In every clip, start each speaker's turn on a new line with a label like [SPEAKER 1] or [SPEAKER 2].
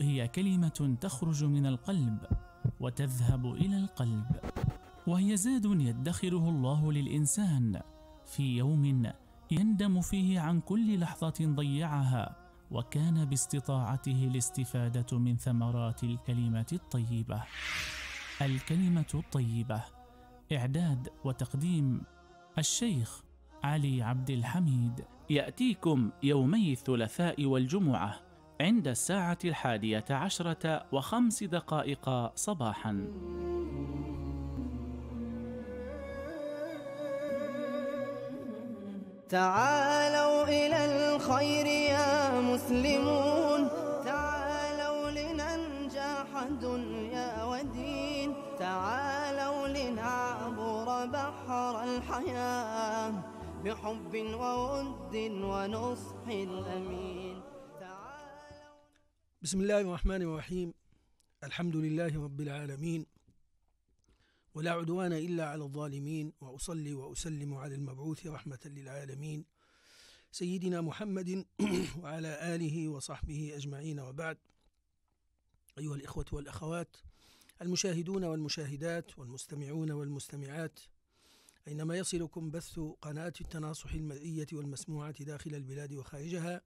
[SPEAKER 1] هي كلمه تخرج من القلب وتذهب الى القلب وهي زاد يدخره الله للانسان في يوم يندم فيه عن كل لحظه ضيعها وكان باستطاعته الاستفاده من ثمرات الكلمه الطيبه الكلمه الطيبه اعداد وتقديم الشيخ علي عبد الحميد ياتيكم يومي الثلاثاء والجمعه عند الساعة الحادية عشرة وخمس دقائق صباحا
[SPEAKER 2] تعالوا إلى الخير يا مسلمون تعالوا لننجح دنيا ودين تعالوا لنعبر بحر الحياة بحب وود ونصح أمين
[SPEAKER 3] بسم الله الرحمن الرحيم الحمد لله رب العالمين ولا عدوان إلا على الظالمين وأصلي وأسلم على المبعوث رحمة للعالمين سيدنا محمد وعلى آله وصحبه أجمعين وبعد أيها الإخوة والأخوات المشاهدون والمشاهدات والمستمعون والمستمعات أينما يصلكم بث قناة التناصح المرئية والمسموعة داخل البلاد وخارجها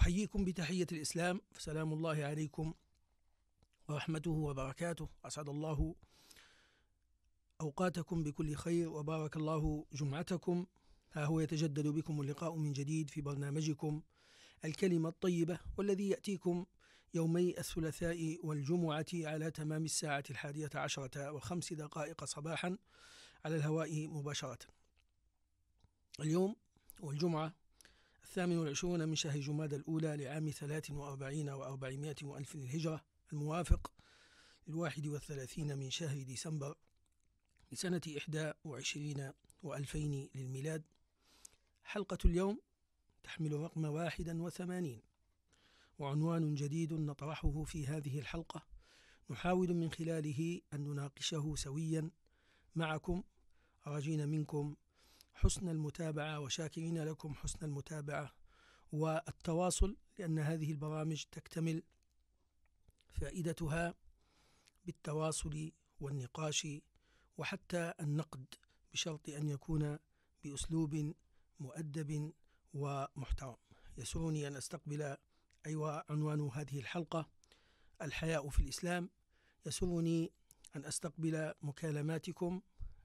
[SPEAKER 3] أحييكم بتحية الإسلام فسلام الله عليكم ورحمته وبركاته أسعد الله أوقاتكم بكل خير وبارك الله جمعتكم ها هو يتجدد بكم اللقاء من جديد في برنامجكم الكلمة الطيبة والذي يأتيكم يومي الثلاثاء والجمعة على تمام الساعة الحادية عشرة وخمس دقائق صباحا على الهواء مباشرة اليوم والجمعة الثامن والعشرون من شهر جماد الأولى لعام ثلاث وأربعين وأربعمائة وألف للهجرة الموافق للواحد والثلاثين من شهر ديسمبر لسنة إحدى وعشرين وألفين للميلاد حلقة اليوم تحمل رقم واحدا وثمانين وعنوان جديد نطرحه في هذه الحلقة نحاول من خلاله أن نناقشه سويا معكم أرجين منكم حسن المتابعة وشاكرين لكم حسن المتابعة والتواصل لأن هذه البرامج تكتمل فائدتها بالتواصل والنقاش وحتى النقد بشرط أن يكون بأسلوب مؤدب ومحترم يسرني أن أستقبل أيوة عنوان هذه الحلقة الحياء في الإسلام يسرني أن أستقبل مكالماتكم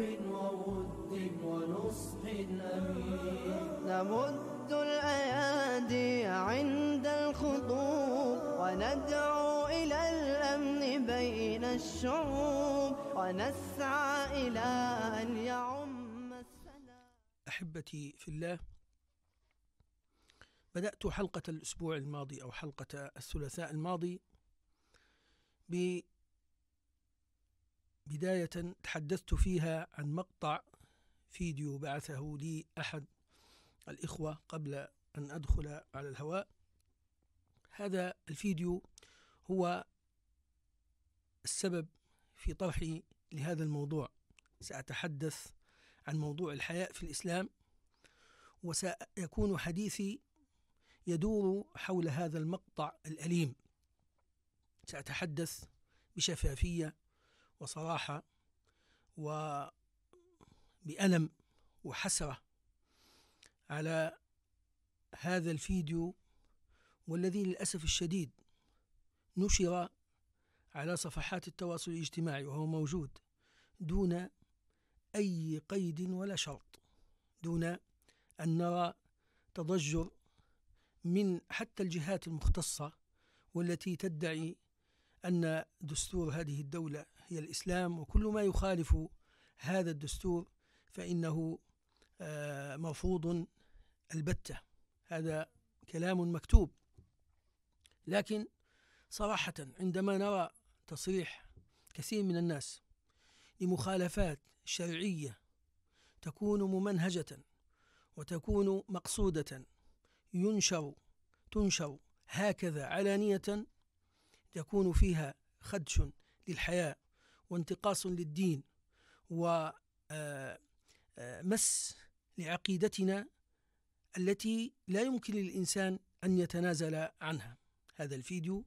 [SPEAKER 3] وود ونصح أمين
[SPEAKER 2] نمد الأيادي عند الخطوب وندعو إلى الأمن بين الشعوب ونسعى إلى أن يعم
[SPEAKER 3] السلام أحبتي في الله بدأت حلقة الأسبوع الماضي أو حلقة الثلاثاء الماضي بداية تحدثت فيها عن مقطع فيديو بعثه لي أحد الإخوة قبل أن أدخل على الهواء هذا الفيديو هو السبب في طرحي لهذا الموضوع سأتحدث عن موضوع الحياء في الإسلام وسيكون حديثي يدور حول هذا المقطع الأليم سأتحدث بشفافية وصراحة وبألم وحسرة على هذا الفيديو والذي للأسف الشديد نشر على صفحات التواصل الاجتماعي وهو موجود دون أي قيد ولا شرط دون أن نرى تضجر من حتى الجهات المختصة والتي تدعي أن دستور هذه الدولة هي الإسلام وكل ما يخالف هذا الدستور فإنه آه، مرفوض البتة هذا كلام مكتوب لكن صراحة عندما نرى تصريح كثير من الناس لمخالفات شرعية تكون ممنهجة وتكون مقصودة ينشر تنشر هكذا علانية يكون فيها خدش للحياه وانتقاص للدين ومس آه، آه، لعقيدتنا التي لا يمكن للإنسان أن يتنازل عنها هذا الفيديو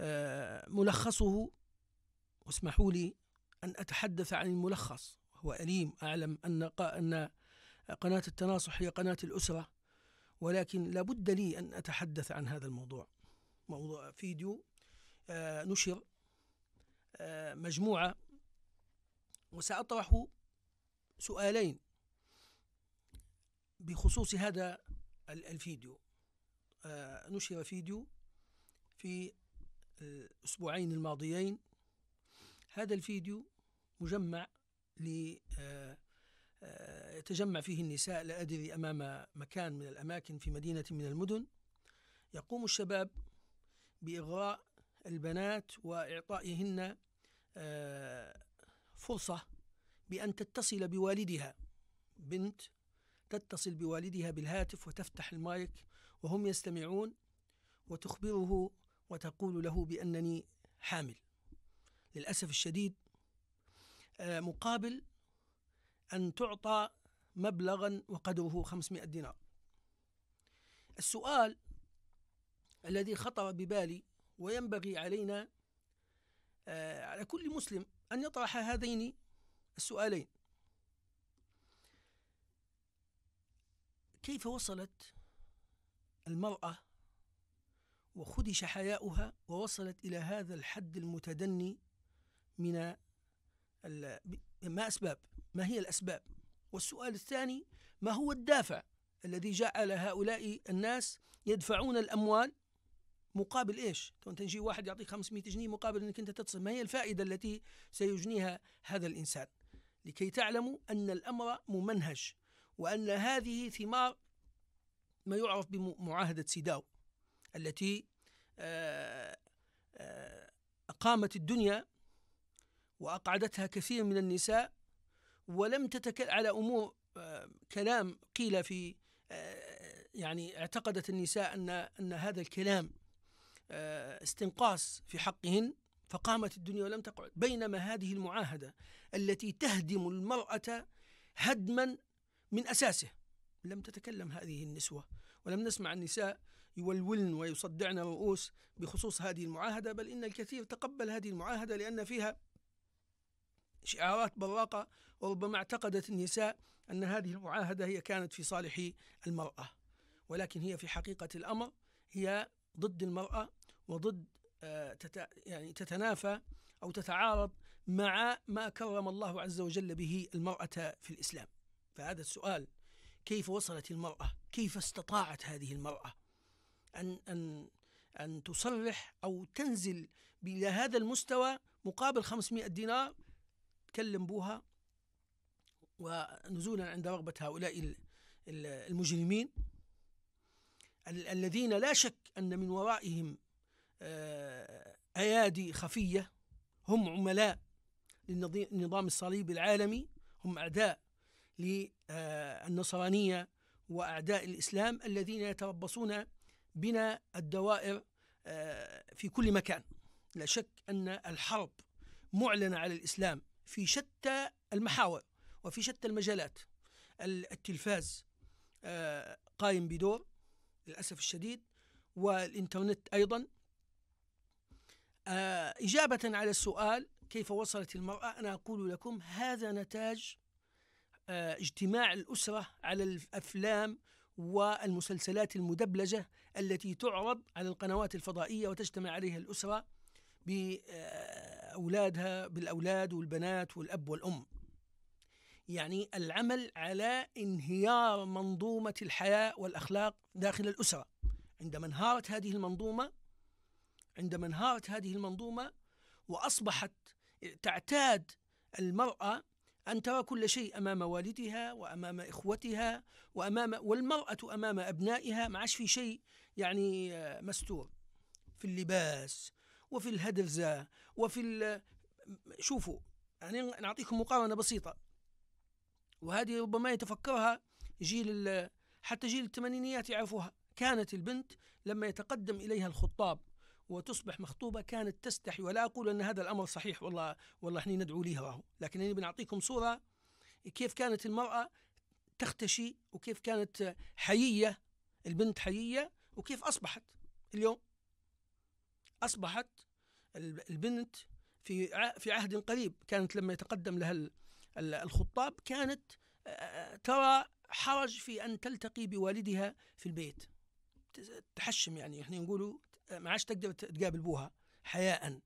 [SPEAKER 3] آه، ملخصه واسمحوا لي أن أتحدث عن الملخص هو أليم أعلم أن أن قناة التناصح هي قناة الأسرة ولكن لابد لي أن أتحدث عن هذا الموضوع موضوع فيديو نشر مجموعة وسأطرح سؤالين بخصوص هذا الفيديو آه، نشر فيديو في الأسبوعين الماضيين هذا الفيديو مجمع ل آه، آه، يتجمع فيه النساء لا أدري أمام مكان من الأماكن في مدينة من المدن يقوم الشباب بإغراء البنات وإعطائهن آه، فرصة بأن تتصل بوالدها بنت تتصل بوالدها بالهاتف وتفتح المايك وهم يستمعون وتخبره وتقول له بأنني حامل للأسف الشديد آه، مقابل أن تعطى مبلغا وقدره 500 دينار السؤال الذي خطر ببالي وينبغي علينا آه، على كل مسلم أن يطرح هذين السؤالين كيف وصلت المرأة وخدش حياؤها ووصلت إلى هذا الحد المتدني من ما أسباب ما هي الأسباب والسؤال الثاني ما هو الدافع الذي جعل هؤلاء الناس يدفعون الأموال مقابل ايش؟ انت نجي واحد يعطيك 500 جنيه مقابل انك انت تتصل، ما هي الفائده التي سيجنيها هذا الانسان؟ لكي تعلموا ان الامر ممنهج وان هذه ثمار ما يعرف بمعاهده سيداو التي آه، آه، اقامت الدنيا واقعدتها كثير من النساء ولم تتكل على امور آه، كلام قيل في يعني اعتقدت النساء ان ان هذا الكلام آه، استنقاص في حقهن فقامت الدنيا ولم تقعد بينما هذه المعاهدة التي تهدم المرأة هدما من أساسه لم تتكلم هذه النسوة ولم نسمع النساء يولولن ويصدعن الرؤوس بخصوص هذه المعاهدة بل إن الكثير تقبل هذه المعاهدة لأن فيها شعارات براقة وربما اعتقدت النساء أن هذه المعاهدة هي كانت في صالح المرأة ولكن هي في حقيقة الأمر هي ضد المرأة وضد آه، تت يعني تتنافى أو تتعارض مع ما كرم الله عز وجل به المرأة في الإسلام فهذا السؤال كيف وصلت المرأة كيف استطاعت هذه المرأة أن, أن, أن تصرح أو تنزل إلى هذا المستوى مقابل 500 دينار تكلم بوها ونزولا عند رغبة هؤلاء المجرمين الذين لا شك أن من ورائهم آه، أيادي خفية هم عملاء للنظام الصليبي العالمي هم أعداء للنصرانية وأعداء الإسلام الذين يتربصون بنا الدوائر آه، في كل مكان لا شك أن الحرب معلنة على الإسلام في شتى المحاور وفي شتى المجالات التلفاز آه، قائم بدور للأسف الشديد والإنترنت أيضا آه إجابة على السؤال كيف وصلت المرأة أنا أقول لكم هذا نتاج آه اجتماع الأسرة على الأفلام والمسلسلات المدبلجة التي تعرض على القنوات الفضائية وتجتمع عليها الأسرة بأولادها بالأولاد والبنات والأب والأم يعني العمل على انهيار منظومة الحياة والأخلاق داخل الأسرة عندما انهارت هذه المنظومة عندما انهارت هذه المنظومة وأصبحت تعتاد المرأة أن ترى كل شيء أمام والدها وأمام إخوتها وأمام والمرأة أمام أبنائها ما عادش في شيء يعني آه، مستور في اللباس وفي الهدرزة وفي شوفوا يعني نعطيكم مقارنة بسيطة وهذه ربما يتفكرها جيل حتى جيل الثمانينيات يعرفوها كانت البنت لما يتقدم إليها الخطاب وتصبح مخطوبة كانت تستحي ولا أقول أن هذا الأمر صحيح والله والله إحنا ندعو ليها راهو لكن أنا بنعطيكم صورة كيف كانت المرأة تختشي وكيف كانت حيية البنت حيية وكيف أصبحت اليوم أصبحت البنت في في عهد قريب كانت لما يتقدم لها الخطاب كانت آه، آه، ترى حرج في أن تلتقي بوالدها في البيت تحشم يعني احنا نقولوا آه، ما عادش تقدر تقابل بوها حياء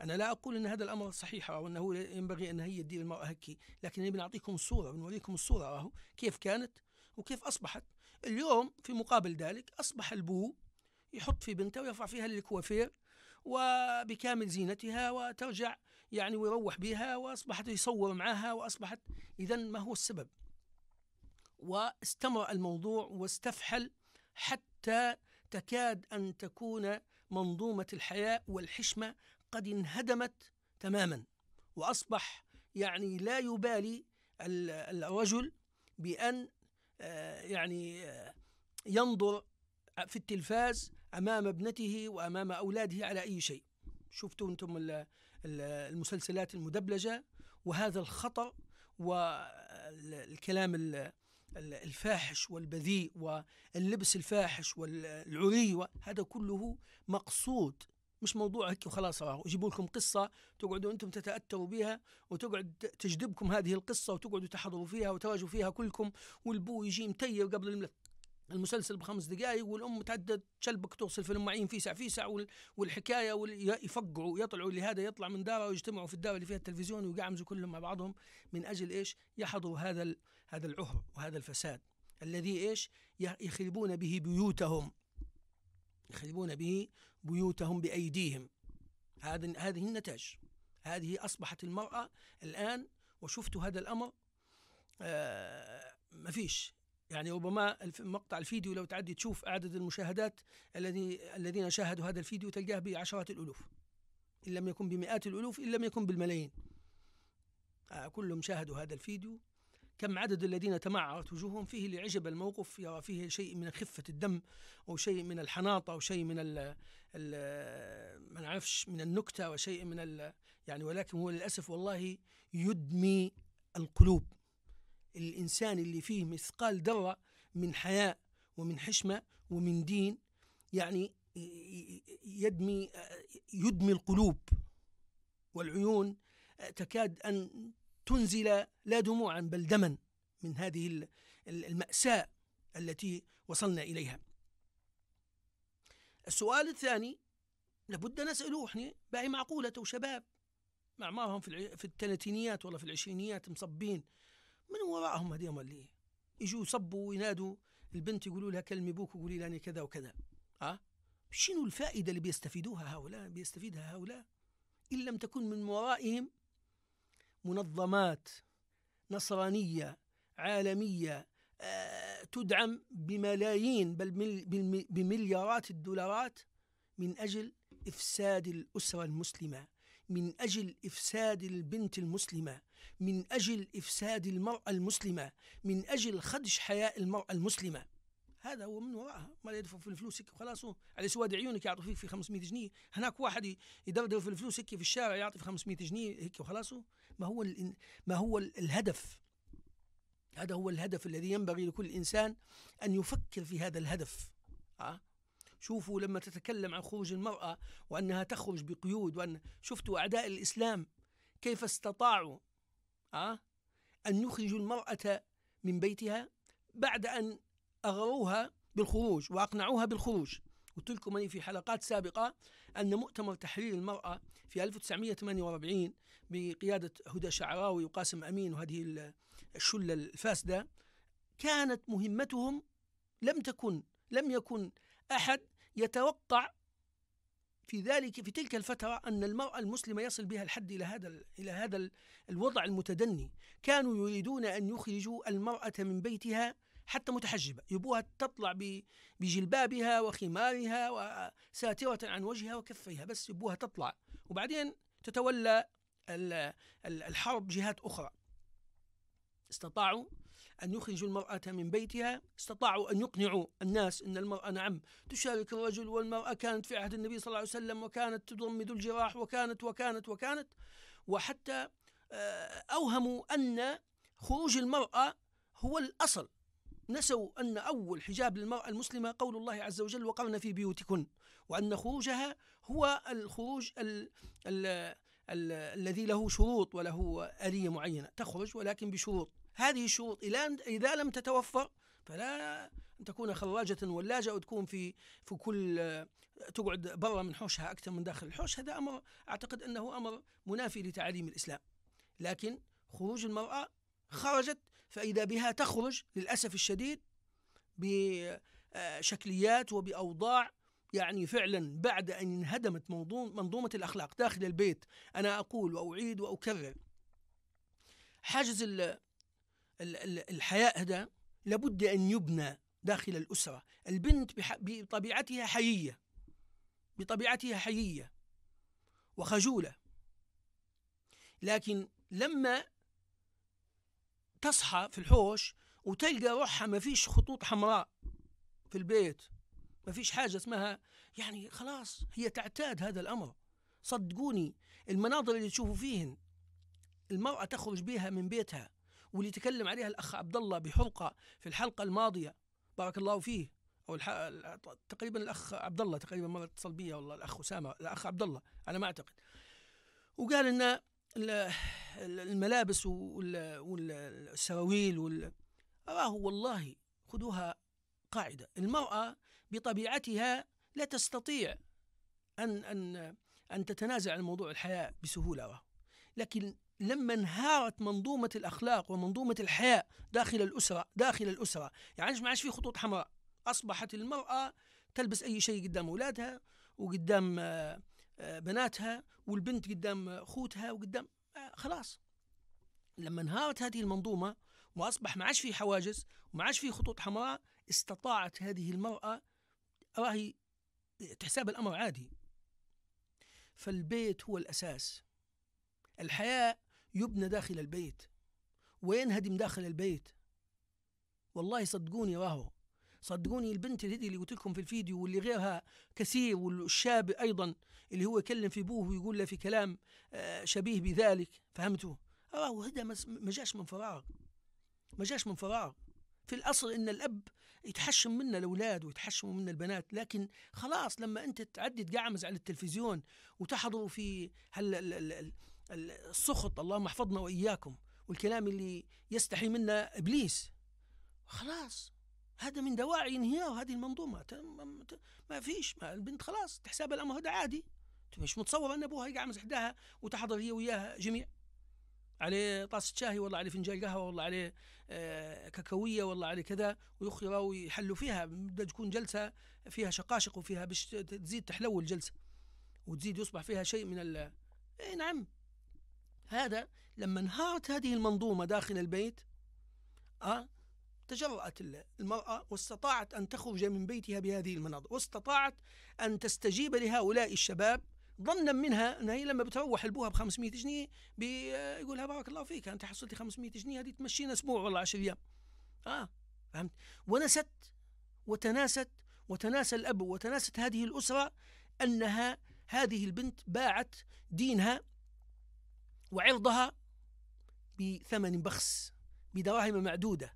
[SPEAKER 3] أنا لا أقول أن هذا الأمر صحيح أو أنه ينبغي أن هي تدير المرأة هكي لكن بنعطيكم الصورة بنوريكم الصورة راهو كيف كانت وكيف أصبحت اليوم في مقابل ذلك أصبح البو يحط في بنته ويرفع فيها للكوافير وبكامل زينتها وترجع يعني ويروح بها واصبحت يصور معها واصبحت اذا ما هو السبب؟ واستمر الموضوع واستفحل حتى تكاد ان تكون منظومه الحياه والحشمه قد انهدمت تماما واصبح يعني لا يبالي الرجل بان آه، يعني آه، ينظر في التلفاز امام ابنته وامام اولاده على اي شيء شفتوا انتم المسلسلات المدبلجة وهذا الخطأ والكلام الفاحش والبذيء واللبس الفاحش والعري هذا كله مقصود مش موضوع هيك وخلاص يجيبوا لكم قصه تقعدوا انتم تتأثروا بها وتقعد تجذبكم هذه القصه وتقعدوا تحضروا فيها وتواجهوا فيها كلكم والبو يجي متير قبل الملف المسلسل بخمس دقائق والام تعدد شلبك توصل فيلم معين فيسع فيسع والحكايه يفقعوا يطلعوا لهذا يطلع من داره ويجتمعوا في الدار اللي فيها التلفزيون ويقعمزوا كلهم مع بعضهم من اجل ايش؟ يحضروا هذا هذا العهر وهذا الفساد الذي ايش؟ يخربون به بيوتهم يخربون به بيوتهم بايديهم هذا هذه النتاج هذه اصبحت المراه الان وشفت هذا الامر آه ما فيش يعني ربما مقطع الفيديو لو تعدي تشوف عدد المشاهدات الذي الذين شاهدوا هذا الفيديو تلقاه بعشرات الالوف ان لم يكن بمئات الالوف ان لم يكن بالملايين آه، كلهم شاهدوا هذا الفيديو كم عدد الذين تمعرت وجوههم فيه لعجب الموقف يرى فيه شيء من خفة الدم أو شيء من الحناطة أو شيء من ما نعرفش من النكتة وشيء من يعني ولكن هو للأسف والله يدمي القلوب الإنسان اللي فيه مثقال ذرة من حياء ومن حشمة ومن دين يعني يدمي يدمي القلوب والعيون تكاد أن تنزل لا دموعا بل دما من هذه المأساة التي وصلنا إليها السؤال الثاني لابد نسأله احنا باقي معقولة وشباب مع في في الثلاثينيات ولا في العشرينيات مصبين من وراءهم هذيهم اللي يجوا يصبوا وينادوا البنت يقولوا لها كلمي بوك وقولي لاني كذا وكذا أه؟ شنو الفائدة اللي بيستفيدوها هؤلاء بيستفيدها هؤلاء إن لم تكن من ورائهم منظمات نصرانية عالمية آه، تدعم بملايين بل بمليارات الدولارات من أجل إفساد الأسرة المسلمة من أجل إفساد البنت المسلمة من أجل إفساد المرأة المسلمة من أجل خدش حياء المرأة المسلمة هذا هو من وراءها ما يدفع في الفلوسك وخلاص على سواد عيونك يعطوا فيك في 500 جنيه هناك واحد يدردر في الفلوس هيك في الشارع يعطي في 500 جنيه هيك وخلاص ما هو ما هو الهدف هذا هو الهدف الذي ينبغي لكل إنسان أن يفكر في هذا الهدف أه؟ شوفوا لما تتكلم عن خروج المرأة وأنها تخرج بقيود وأن شفتوا أعداء الإسلام كيف استطاعوا أه؟ أن يخرجوا المرأة من بيتها بعد أن أغروها بالخروج وأقنعوها بالخروج قلت لكم أني في حلقات سابقة أن مؤتمر تحرير المرأة في 1948 بقيادة هدى شعراوي وقاسم أمين وهذه الشلة الفاسدة كانت مهمتهم لم تكن لم يكن أحد يتوقع في ذلك في تلك الفترة أن المرأة المسلمة يصل بها الحد إلى هذا إلى هذا الوضع المتدني كانوا يريدون أن يخرجوا المرأة من بيتها حتى متحجبة يبوها تطلع بجلبابها وخمارها وساترة عن وجهها وكفيها بس يبوها تطلع وبعدين تتولى الحرب جهات أخرى استطاعوا أن يخرجوا المرأة من بيتها استطاعوا أن يقنعوا الناس أن المرأة نعم تشارك الرجل والمرأة كانت في عهد النبي صلى الله عليه وسلم وكانت تضمد الجراح وكانت وكانت وكانت وحتى آه، أوهموا أن خروج المرأة هو الأصل نسوا أن أول حجاب للمرأة المسلمة قول الله عز وجل وقرن في بيوتكن وأن خروجها هو الخروج الـ الـ الـ الذي له شروط وله آلية معينة تخرج ولكن بشروط هذه الشروط إلى أن إذا لم تتوفر فلا أن تكون خراجة ولاجة وتكون في في كل تقعد برا من حوشها أكثر من داخل الحوش هذا أمر أعتقد أنه أمر منافي لتعاليم الإسلام لكن خروج المرأة خرجت فإذا بها تخرج للأسف الشديد بشكليات وبأوضاع يعني فعلا بعد أن انهدمت منظومة الأخلاق داخل البيت أنا أقول وأعيد وأكرر حاجز الحياء هذا لابد أن يبنى داخل الأسرة البنت بطبيعتها حيية بطبيعتها حيية وخجولة لكن لما تصحى في الحوش وتلقى روحها ما فيش خطوط حمراء في البيت ما فيش حاجة اسمها يعني خلاص هي تعتاد هذا الأمر صدقوني المناظر اللي تشوفوا فيهن المرأة تخرج بها من بيتها واللي تكلم عليها الاخ عبد الله بحرقه في الحلقه الماضيه بارك الله فيه او الح... تقريبا الاخ عبد الله تقريبا مره اتصل بي والله الاخ اسامه الاخ عبد الله على ما اعتقد وقال ان الملابس والسراويل وال... اراه والله خذوها قاعده المراه بطبيعتها لا تستطيع ان ان ان تتنازع عن موضوع الحياه بسهوله أراه لكن لما انهارت منظومة الأخلاق ومنظومة الحياة داخل الأسرة داخل الأسرة يعني ما عادش في خطوط حمراء أصبحت المرأة تلبس أي شيء قدام أولادها وقدام آه، آه، بناتها والبنت قدام أخوتها وقدام آه، خلاص لما انهارت هذه المنظومة وأصبح ما عادش في حواجز وما عادش في خطوط حمراء استطاعت هذه المرأة راهي تحساب الأمر عادي فالبيت هو الأساس الحياة يبنى داخل البيت وينهدم داخل البيت والله صدقوني وهو صدقوني البنت هذه اللي قلت لكم في الفيديو واللي غيرها كثير والشاب ايضا اللي هو يكلم في ابوه ويقول له في كلام آه، شبيه بذلك فهمتوا؟ راهو هذا ما جاش من فراغ ما جاش من فراغ في الاصل ان الاب يتحشم منا الاولاد ويتحشموا منا البنات لكن خلاص لما انت تعدي تقعمز على التلفزيون وتحضر في هل السخط اللهم احفظنا وإياكم والكلام اللي يستحي منا إبليس خلاص هذا من دواعي انهيار هذه المنظومة ما فيش ما البنت خلاص تحساب الأمر هذا عادي مش متصور أن أبوها يقعد حداها وتحضر هي وياها جميع عليه طاسة شاي والله عليه فنجان قهوة والله عليه ككوية آه، كاكاوية والله عليه كذا ويخيروا ويحلوا فيها بدها تكون جلسة فيها شقاشق وفيها باش تزيد تحلو الجلسة وتزيد يصبح فيها شيء من ال إيه نعم هذا لما انهارت هذه المنظومة داخل البيت أه تجرأت المرأة واستطاعت أن تخرج من بيتها بهذه المناظر واستطاعت أن تستجيب لهؤلاء الشباب ظنا منها أنها هي لما بتروح البوها ب 500 جنيه بيقولها بارك الله فيك أنت حصلتي 500 جنيه هذه تمشينا أسبوع والله 10 أيام آه فهمت ونست وتناست وتناسى الأب وتناست هذه الأسرة أنها هذه البنت باعت دينها وعرضها بثمن بخس بدراهم معدودة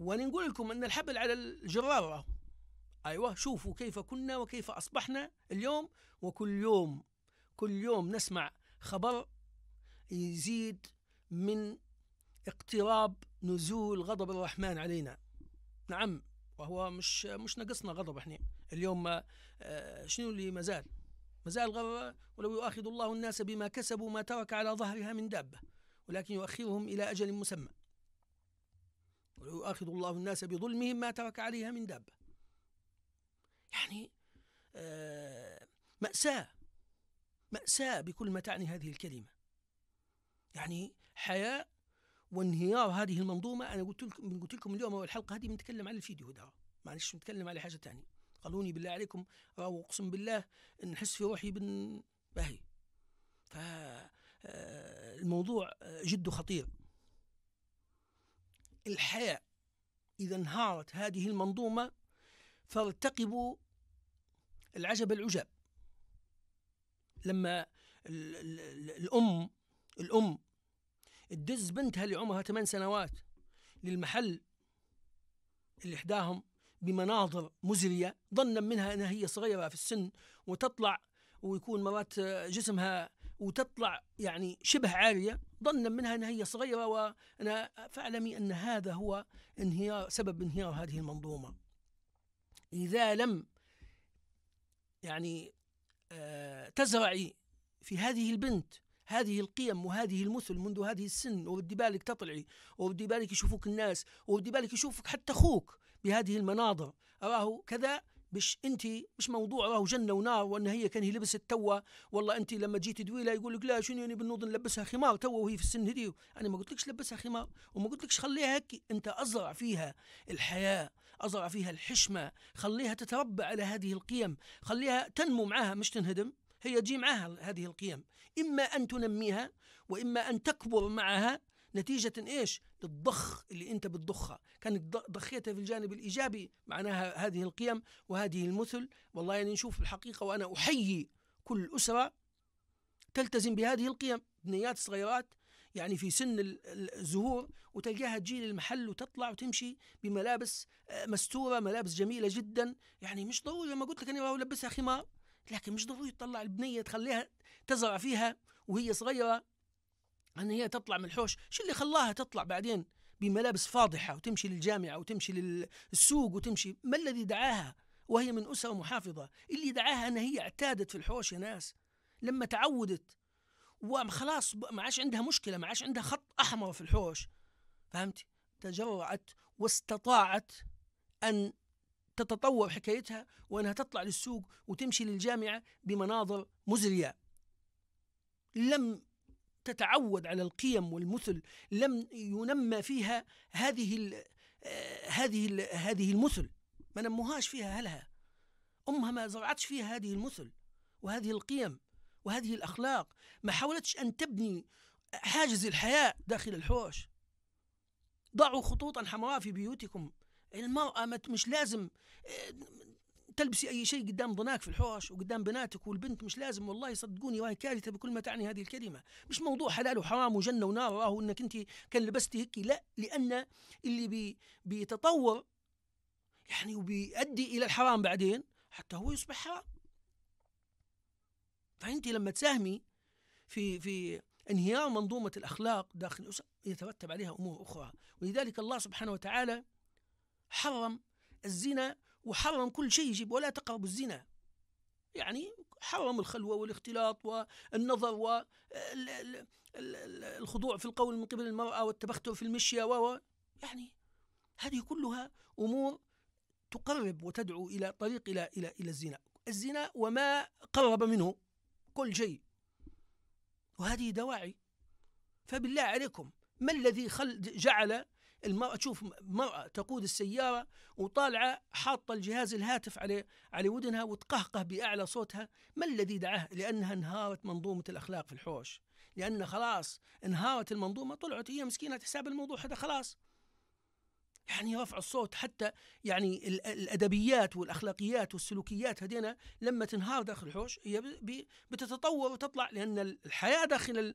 [SPEAKER 3] ونقول لكم أن الحبل على الجرارة أيوة شوفوا كيف كنا وكيف أصبحنا اليوم وكل يوم كل يوم نسمع خبر يزيد من اقتراب نزول غضب الرحمن علينا نعم وهو مش مش نقصنا غضب احنا اليوم آه، شنو اللي ما زال مزال الغر ولو يؤاخذ الله الناس بما كسبوا ما ترك على ظهرها من دابة ولكن يؤخرهم إلى أجل مسمى ولو يؤاخذ الله الناس بظلمهم ما ترك عليها من دابة يعني آه، مأساة مأساة بكل ما تعني هذه الكلمة يعني حياة وانهيار هذه المنظومة أنا قلت لكم قلت لكم اليوم أول الحلقة هذه بنتكلم على الفيديو ده معلش بنتكلم على حاجة ثانية قالوني بالله عليكم أو أقسم بالله نحس في روحي بن باهي فالموضوع آه، آه، جد خطير الحياة إذا انهارت هذه المنظومة فارتقبوا العجب العجاب لما الأم الأم تدز بنتها اللي عمرها ثمان سنوات للمحل اللي حداهم بمناظر مزرية ظنا منها أنها هي صغيرة في السن وتطلع ويكون مرات جسمها وتطلع يعني شبه عارية ظنا منها أنها هي صغيرة وأنا فاعلمي أن هذا هو انهيار سبب انهيار هذه المنظومة إذا لم يعني آه، تزرعي في هذه البنت هذه القيم وهذه المثل منذ هذه السن وبدي بالك تطلعي وبدي بالك يشوفوك الناس وبدي بالك يشوفك حتى اخوك بهذه المناظر أراه كذا مش انت مش موضوع راهو جنه ونار وان هي كان هي لبست توا والله انت لما جيت تدوي لها يقول لك لا شنو يعني بنوض نلبسها خمار توا وهي في السن هذي انا ما قلت لكش لبسها خمار وما قلت لكش خليها هيك انت ازرع فيها الحياه ازرع فيها الحشمه خليها تتربى على هذه القيم خليها تنمو معها مش تنهدم هي تجي معها هذه القيم اما ان تنميها واما ان تكبر معها نتيجة إيش؟ للضخ اللي أنت بتضخها كانت ضخيتها في الجانب الإيجابي معناها هذه القيم وهذه المثل والله يعني نشوف الحقيقة وأنا أحيي كل أسرة تلتزم بهذه القيم بنيات صغيرات يعني في سن الزهور وتلقاها تجي للمحل وتطلع وتمشي بملابس آه، مستورة ملابس جميلة جدا يعني مش ضروري لما قلت لك أنا ألبسها خمار لكن مش ضروري تطلع البنية تخليها تزرع فيها وهي صغيرة أن هي تطلع من الحوش شو اللي خلاها تطلع بعدين بملابس فاضحة وتمشي للجامعة وتمشي للسوق وتمشي ما الذي دعاها وهي من أسرة محافظة اللي دعاها أن هي اعتادت في الحوش يا ناس لما تعودت وخلاص ما عادش عندها مشكلة ما عادش عندها خط أحمر في الحوش فهمتي تجرعت واستطاعت أن تتطور حكايتها وأنها تطلع للسوق وتمشي للجامعة بمناظر مزرية لم تتعود على القيم والمثل لم ينمى فيها هذه الـ هذه الـ هذه المثل ما نموهاش فيها أهلها أمها ما زرعتش فيها هذه المثل وهذه القيم وهذه الأخلاق ما حاولتش أن تبني حاجز الحياة داخل الحوش ضعوا خطوطا حمراء في بيوتكم المرأة مش لازم آه، تلبسي اي شيء قدام ضناك في الحوش وقدام بناتك والبنت مش لازم والله صدقوني وهي كارثه بكل ما تعني هذه الكلمه مش موضوع حلال وحرام وجنه ونار راهو انك انت كان لبستي هيك لا لان اللي بي بيتطور يعني وبيؤدي الى الحرام بعدين حتى هو يصبح حرام فانت لما تساهمي في في انهيار منظومه الاخلاق داخل الاسر يترتب عليها امور اخرى ولذلك الله سبحانه وتعالى حرم الزنا وحرم كل شيء يجيب ولا تقربوا الزنا يعني حرم الخلوة والاختلاط والنظر والخضوع في القول من قبل المرأة والتبختر في المشية و يعني هذه كلها أمور تقرب وتدعو إلى طريق إلى إلى إلى الزنا الزنا وما قرب منه كل شيء وهذه دواعي فبالله عليكم ما الذي خل جعل المرأة تشوف مرأة تقود السيارة وطالعة حاطة الجهاز الهاتف على على ودنها وتقهقه بأعلى صوتها ما الذي دعاه لأنها انهارت منظومة الأخلاق في الحوش لأن خلاص انهارت المنظومة طلعت هي مسكينة حساب الموضوع هذا خلاص يعني رفع الصوت حتى يعني الادبيات والاخلاقيات والسلوكيات هذينا لما تنهار داخل الحوش هي بتتطور وتطلع لان الحياه داخل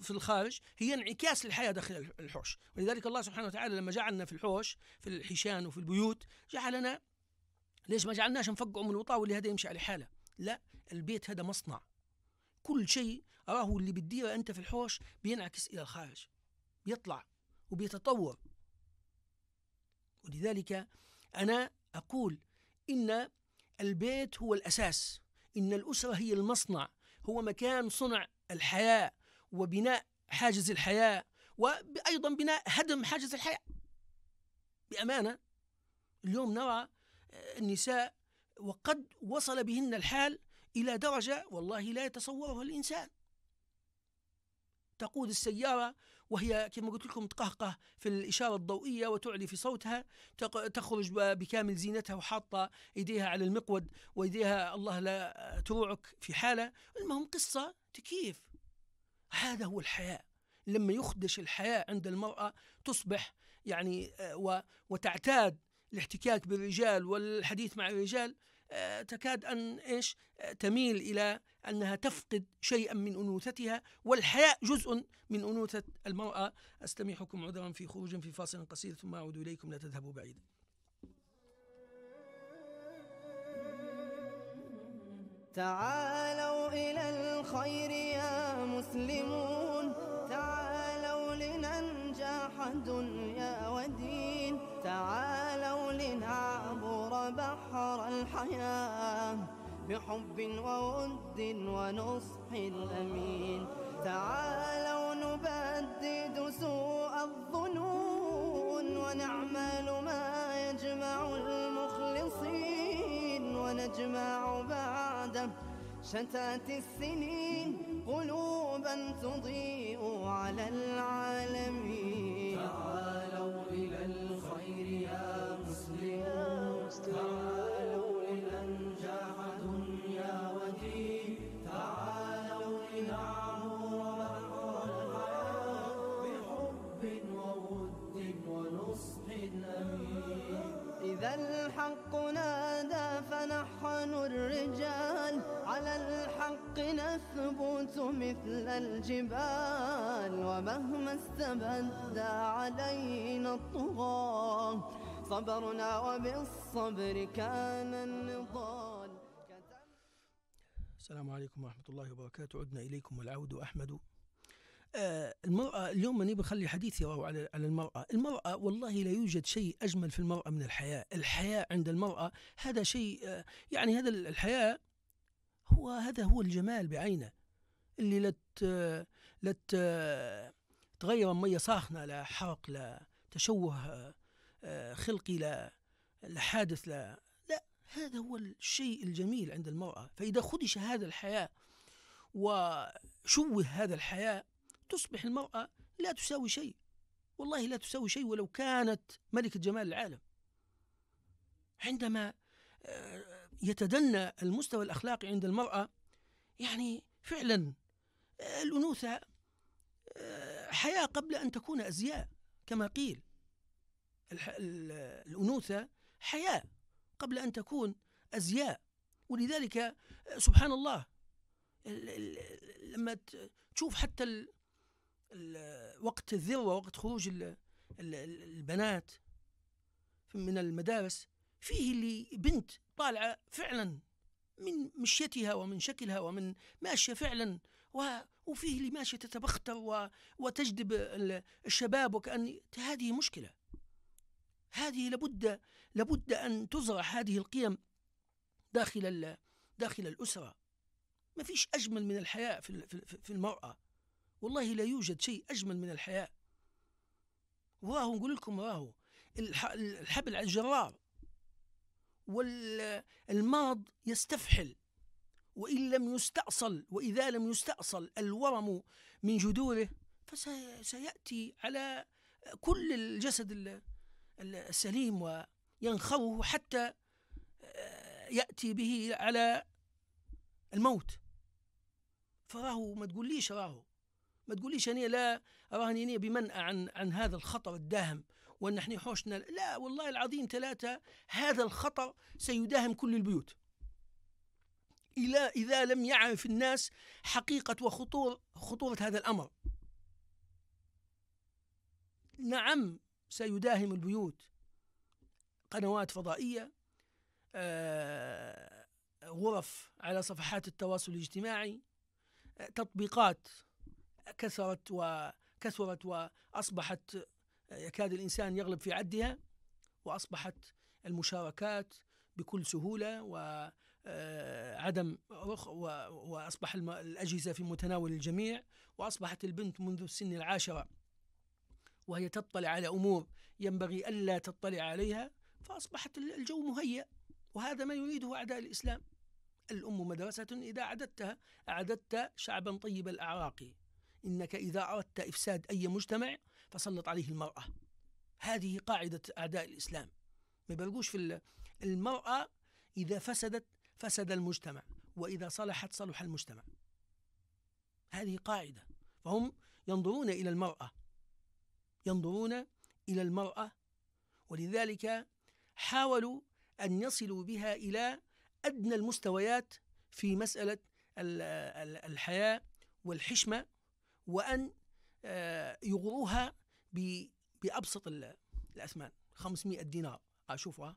[SPEAKER 3] في الخارج هي انعكاس للحياه داخل الحوش ولذلك الله سبحانه وتعالى لما جعلنا في الحوش في الحيشان وفي البيوت جعلنا ليش ما جعلناش نفقعوا من الوطاء اللي هذا يمشي على حاله لا البيت هذا مصنع كل شيء راه اللي بتديره انت في الحوش بينعكس الى الخارج بيطلع وبيتطور ولذلك أنا أقول إن البيت هو الأساس إن الأسرة هي المصنع هو مكان صنع الحياة وبناء حاجز الحياة وأيضا بناء هدم حاجز الحياة بأمانة اليوم نرى آه، النساء وقد وصل بهن الحال إلى درجة والله لا يتصورها الإنسان تقود السيارة وهي كما قلت لكم تقهقه في الإشارة الضوئية وتعلي في صوتها تخرج بكامل زينتها وحاطة إيديها على المقود وإيديها الله لا تروعك في حالة المهم قصة كيف هذا هو الحياء لما يخدش الحياء عند المرأة تصبح يعني آه، وتعتاد الاحتكاك بالرجال والحديث مع الرجال آه، تكاد أن إيش آه، تميل إلى أنها تفقد شيئا من أنوثتها والحياء جزء من أنوثة المرأة أستميحكم عذرا في خروج في فاصل قصير ثم أعود إليكم لا تذهبوا بعيدا تعالوا
[SPEAKER 2] إلى الخير يا مسلمون تعالوا لننجح الدنيا ودين تعالوا لنعلم وبحر الحياة بحب وود ونصح أمين تعالوا نبدد سوء الظنون ونعمل ما يجمع المخلصين ونجمع بعد شتات السنين قلوبا تضيء على صبرنا وبالصبر كان النضال
[SPEAKER 3] السلام عليكم ورحمة الله وبركاته عدنا إليكم والعود أحمد آه، المرأة اليوم أنا بخلي حديثي راهو على على المرأة، المرأة والله لا يوجد شيء أجمل في المرأة من الحياة، الحياة عند المرأة هذا شيء آه، يعني هذا الحياة هو هذا هو الجمال بعينه اللي لت لت تغير مية ساخنة لا حرق لا تشوه آه، خلقي لا لا حادث لا لا هذا هو الشيء الجميل عند المرأة فإذا خدش هذا الحياء وشوه هذا الحياء تصبح المرأة لا تساوي شيء والله لا تساوي شيء ولو كانت ملكة جمال العالم عندما آه، يتدنى المستوى الأخلاقي عند المرأة يعني فعلا آه، الأنوثة آه، حياة قبل أن تكون أزياء كما قيل الأنوثة حياة قبل أن تكون أزياء ولذلك سبحان الله لما تشوف حتى وقت الذروة وقت خروج البنات من المدارس فيه اللي بنت طالعة فعلا من مشيتها ومن شكلها ومن ماشية فعلا وفيه اللي ماشية تتبختر وتجذب الشباب وكأن هذه مشكلة هذه لابد لابد أن تزرع هذه القيم داخل داخل الأسرة ما فيش أجمل من الحياء في في المرأة والله لا يوجد شيء أجمل من الحياء وراهو نقول لكم راهو الحبل على الجرار والماض يستفحل وإن لم يستأصل وإذا لم يستأصل الورم من جذوره فسيأتي على كل الجسد السليم وينخوه حتى آه، يأتي به على الموت فراه ما تقوليش راه ما تقوليش أنا لا راهني أنا بمنأى عن عن هذا الخطر الداهم وأن احنا حوشنا لا والله العظيم ثلاثة هذا الخطر سيداهم كل البيوت إلى إذا لم يعرف الناس حقيقة وخطورة خطورة هذا الأمر نعم سيداهم البيوت قنوات فضائية آه، غرف على صفحات التواصل الاجتماعي آه، تطبيقات كسرت وكسرت وأصبحت آه، يكاد الإنسان يغلب في عدها وأصبحت المشاركات بكل سهولة وعدم رخ وأصبح الأجهزة في متناول الجميع وأصبحت البنت منذ سن العاشرة وهي تطلع على أمور ينبغي ألا تطلع عليها فأصبحت الجو مهيأ وهذا ما يريده أعداء الإسلام الأم مدرسة إذا أعددتها أعددت شعبا طيب الأعراق إنك إذا أردت إفساد أي مجتمع فسلط عليه المرأة هذه قاعدة أعداء الإسلام ما بلقوش في المرأة إذا فسدت فسد المجتمع وإذا صلحت صلح المجتمع هذه قاعدة فهم ينظرون إلى المرأة ينظرون إلى المرأة ولذلك حاولوا أن يصلوا بها إلى أدنى المستويات في مسألة الحياة والحشمة وأن آه، يغروها بأبسط الأثمان 500 دينار أشوفها آه،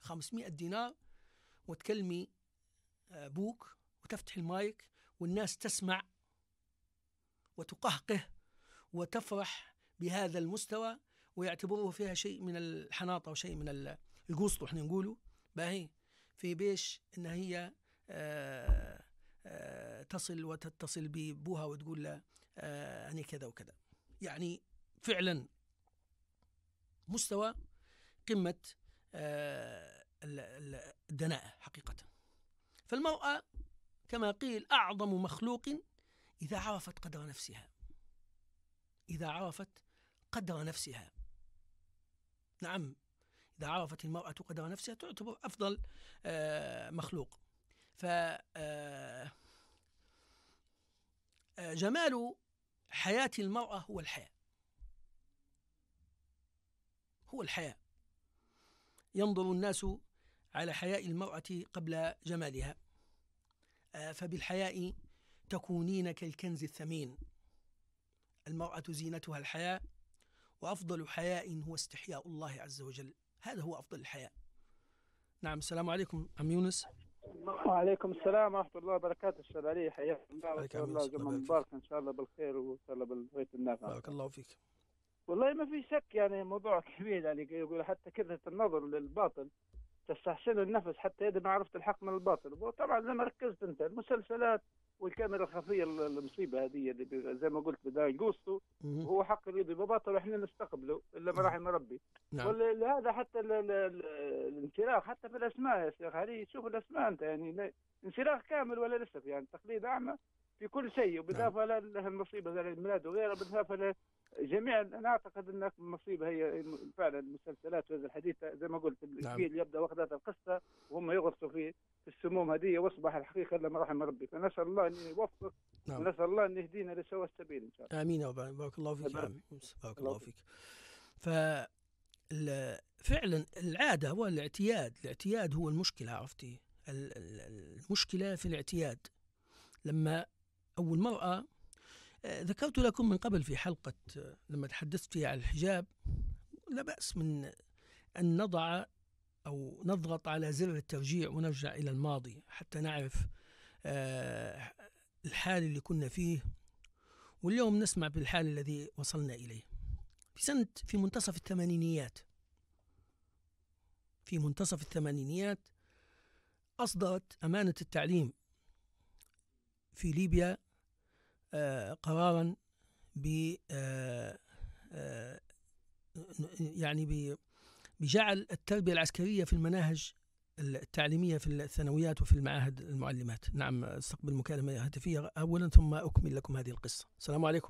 [SPEAKER 3] 500 دينار وتكلمي آه، بوك وتفتح المايك والناس تسمع وتقهقه وتفرح بهذا المستوى ويعتبروه فيها شيء من الحناطه وشيء من القسط احنا نقوله باهي في بيش ان هي آآ آه، آآ آه، تصل وتتصل ببوها وتقول له آه، اني كذا وكذا يعني فعلا مستوى قمه الدناءه حقيقه فالمراه كما قيل اعظم مخلوق اذا عرفت قدر نفسها اذا عرفت قدر نفسها نعم إذا عرفت المرأة قدر نفسها تعتبر أفضل آه، مخلوق ف آه، آه، جمال حياة المرأة هو الحياة هو الحياة ينظر الناس على حياء المرأة قبل جمالها فبالحياء تكونين كالكنز الثمين المرأة زينتها الحياة وأفضل حياء هو استحياء الله عز وجل هذا هو أفضل الحياء نعم السلام عليكم عم يونس وعليكم السلام
[SPEAKER 4] ورحمة الله وبركاته أستاذ علي حياكم الله وإن الله جمعة إن شاء الله بالخير وإن شاء الله بالبيت النافع بارك الله فيك والله ما في شك يعني موضوع كبير يعني يقول حتى كثرة النظر للباطل تستحسن النفس حتى يدري معرفة الحق من الباطل وطبعا لما ركزت أنت المسلسلات والكاميرا الخفيه المصيبه هذه اللي زي ما قلت بدأ قوسته هو حق رياضي بباطل واحنا نستقبله الا ما راح ربي نعم. ولهذا حتى الانسلاخ حتى في الاسماء يا شيخ علي شوف الاسماء انت يعني انسلاخ كامل ولا لسه يعني تقليد اعمى في كل شيء وبالاضافه نعم. المصيبه الميلاد وغيره بالاضافه جميع انا اعتقد ان المصيبه هي فعلا المسلسلات وهذا الحديث زي ما قلت نعم. يبدا واخذات القصه وهم يغرسوا في السموم هذه واصبح الحقيقه الا ما رحم ربي فنسال الله ان يوفق نعم. ونسال الله ان يهدينا لسوى السبيل ان شاء الله
[SPEAKER 3] امين بارك الله فيك بارك, بارك الله فيك ف فعلا العاده هو الاعتياد الاعتياد هو المشكله عرفتي المشكله في الاعتياد لما أو المرأة ذكرت لكم من قبل في حلقة آه، لما تحدثت فيها عن الحجاب لا بأس من أن نضع أو نضغط على زر الترجيع ونرجع إلى الماضي حتى نعرف آه، الحال اللي كنا فيه واليوم نسمع بالحال الذي وصلنا إليه في سنة في منتصف الثمانينيات في منتصف الثمانينيات أصدرت أمانة التعليم في ليبيا آه، قرارا ب آه، آه، يعني بجعل التربية العسكرية في المناهج التعليمية في الثانويات وفي المعاهد المعلمات نعم استقبل مكالمة هاتفية أولا ثم أكمل لكم هذه القصة السلام عليكم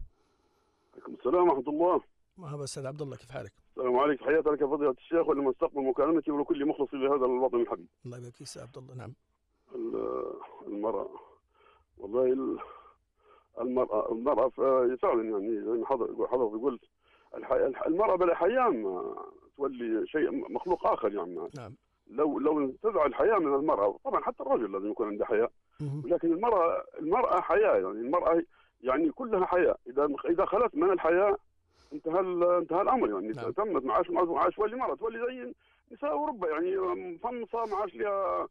[SPEAKER 3] عليكم السلام ورحمة الله مرحبا استاذ عبد الله كيف حالك؟
[SPEAKER 5] السلام عليكم حياك لك فضيلة الشيخ ولمستقبل مكالمتي ولكل مخلص لهذا الوطن الحبيب.
[SPEAKER 3] الله يبارك فيك استاذ عبد الله نعم.
[SPEAKER 5] المرأة والله المراه المراه فعلا يعني زي يعني ما حضرتك قلت المراه بلا حياه تولي شيء مخلوق اخر يعني نعم لو لو انتزع الحياه من المراه طبعا حتى الرجل لازم يكون عنده حياه ولكن المراه المراه حياه يعني المراه يعني كلها حياه اذا اذا خلت من الحياه انتهى انتهى الامر يعني نعم. تمت معاش معاش تولي مرأة تولي زي نساء اوروبا يعني مفمصه معاش لها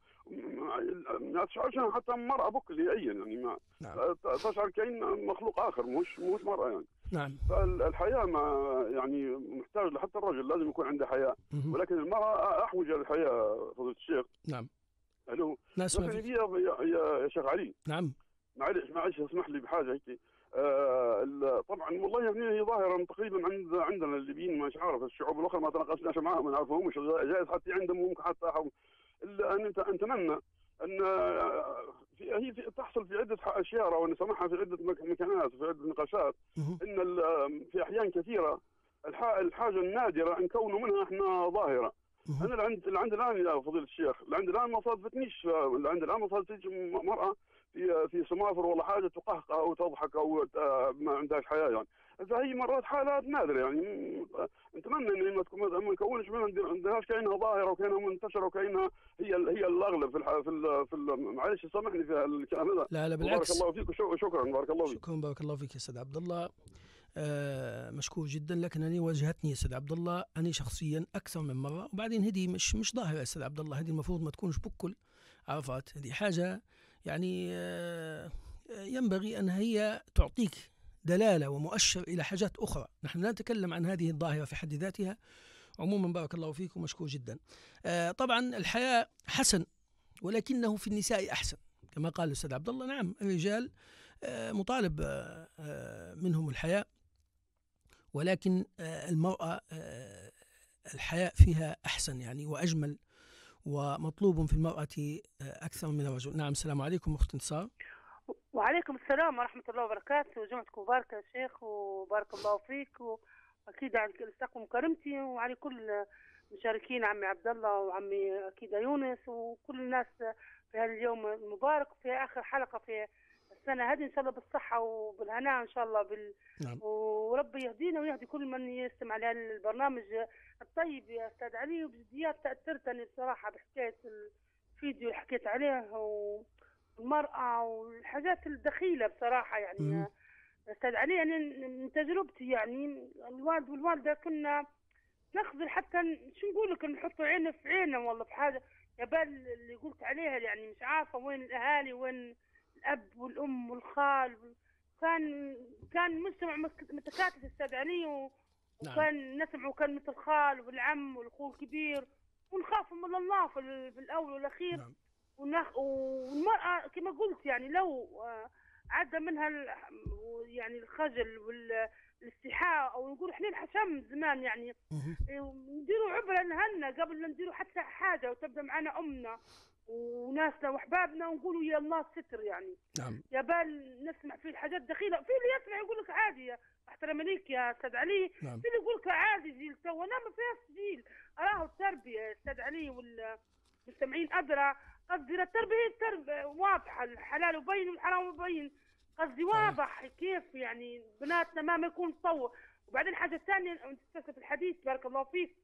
[SPEAKER 5] ما تشعرش حتى مرأة بكليا يعني ما نعم. أه، تشعر كأن مخلوق آخر مش مش مرأة يعني نعم فالحياة ما يعني محتاج حتى الرجل لازم يكون عنده حياة ولكن المرأة أحوج الحياة فضيلة الشيخ نعم الو نعم يا يا شيخ علي نعم معلش معلش اسمح لي بحاجه هيك آه طبعا والله يعني هي ظاهره تقريبا عند عندنا الليبيين مش عارف الشعوب الاخرى ما تناقشناش معاهم ما نعرفهمش جائز حتى عندهم ممكن حتى ان نتمنى ان آه، في هي في تحصل في عده اشياء او نسمعها في عده مكانات وفي عده نقاشات ان في احيان كثيره الحاجه النادره نكونوا منها احنا ظاهره انا اللي عندي الان يا فضيله الشيخ اللي عندي الان ما صادفتنيش آه، اللي عندي الان ما صادفتنيش مراه في في سمافر ولا حاجه تقهقه او تضحك او ما عندهاش حياه يعني فهي مرات حالات نادره يعني نتمنى ان ما نكونش منها عندهاش كانها ظاهره وكانها منتشره وكانها هي هي الاغلب في في في معلش سامحني في الكلام هذا لا لا بالعكس
[SPEAKER 3] بارك الله فيك شكرا بارك الله فيك شكرا بارك الله فيك يا استاذ عبد الله آه مشكور جدا لكن انا واجهتني يا استاذ عبد الله انا شخصيا اكثر من مره وبعدين هذه مش مش ظاهره يا استاذ عبد الله هذه المفروض ما تكونش بكل عرفات هذه حاجه يعني آه، ينبغي أن هي تعطيك دلالة ومؤشر إلى حاجات أخرى نحن لا نتكلم عن هذه الظاهرة في حد ذاتها عموما بارك الله فيكم مشكور جدا آه، طبعا الحياء حسن ولكنه في النساء أحسن كما قال الأستاذ عبد الله نعم الرجال آه، مطالب منهم الحياء ولكن المرأة الحياء فيها أحسن يعني وأجمل ومطلوب في المرأة آه، أكثر من الرجل نعم السلام عليكم أخت نصار
[SPEAKER 6] وعليكم السلام ورحمة الله وبركاته وجمعتكم مباركة يا شيخ وبارك الله فيك وأكيد استقم كرمتي وعلى كل مشاركين عمي عبد الله وعمي أكيد يونس وكل الناس في هذا اليوم المبارك في آخر حلقة في السنه هذه ان شاء الله بالصحه وبالهناء ان شاء الله بال... نعم. وربي يهدينا ويهدي كل من يستمع لهذا البرنامج الطيب يا استاذ علي وبجديات تاثرت انا بصراحه بحكايه الفيديو اللي حكيت عليه والمراه والحاجات الدخيله بصراحه يعني استاذ علي يعني من تجربتي يعني الوالد والوالده كنا نخذل حتى شو نقول لك نحطوا عينه في عينه والله في حاجه يا بال اللي قلت عليها يعني مش عارفه وين الاهالي وين الأب والأم والخال كان كان مجتمع متكاتف السبعينية و... نعم. وكان نسمع كلمة الخال والعم والأخو الكبير ونخاف من الله في, في الأول والأخير نعم. ونخ... والمرأة كما قلت يعني لو آه، عدى منها ال... يعني الخجل الاستحاء أو نقول إحنا الحشم زمان يعني إيه، نديروا عبرة لهنا قبل لا نديروا حتى حاجة وتبدأ معنا أمنا وناسنا واحبابنا ونقولوا يا الله ستر يعني نعم يا بال نسمع في الحاجات دخيله في اللي يسمع يقول لك عادي يا احترم ليك يا استاذ علي نعم. في اللي يقول لك عادي جيل تو انا ما فيهاش جيل راهو التربيه استاذ علي والمستمعين ادرى قصدي التربيه هي التربيه واضحه الحلال وبين والحرام وبين قصدي واضح كيف يعني بناتنا ما ما يكون تطور وبعدين حاجه ثانيه انت في الحديث بارك الله فيك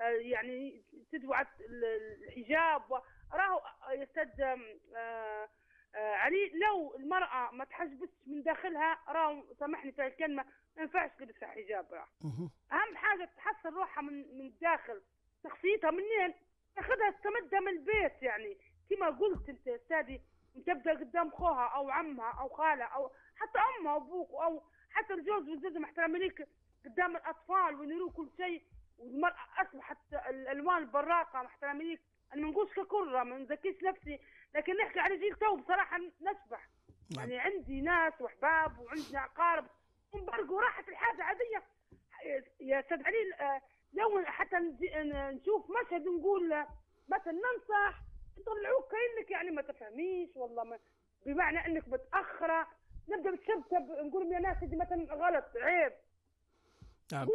[SPEAKER 6] آه، يعني تدعو الحجاب راهو آه، يا استاذ آه، آه، علي لو المرأة ما تحجبتش من داخلها راهو سامحني في الكلمة ما ينفعش تلبس حجاب راه أهم حاجة تحسن روحها من من الداخل شخصيتها منين تاخذها تستمدها من البيت يعني كما قلت أنت يا أستاذي تبدا قدام خوها أو عمها أو خالها أو حتى أمها وأبوك أو حتى الجوز والزوجة محترمينك قدام الأطفال وينيروا كل شيء والمرأة أصبحت الألوان البراقة محترمينك ما نقولش ككرة ما نزكيش نفسي لكن نحكي على جيل تو بصراحة نسبح نعم. يعني عندي ناس وأحباب وعندنا أقارب انبرقوا راحت الحاجة عادية يا أستاذ علي يوم حتى نشوف مشهد نقول مثلا ننصح يطلعوك كأنك يعني ما تفهميش والله ما بمعنى أنك متأخرة نبدا نتشبتب نقول يا ناس دي مثلا غلط عيب نعم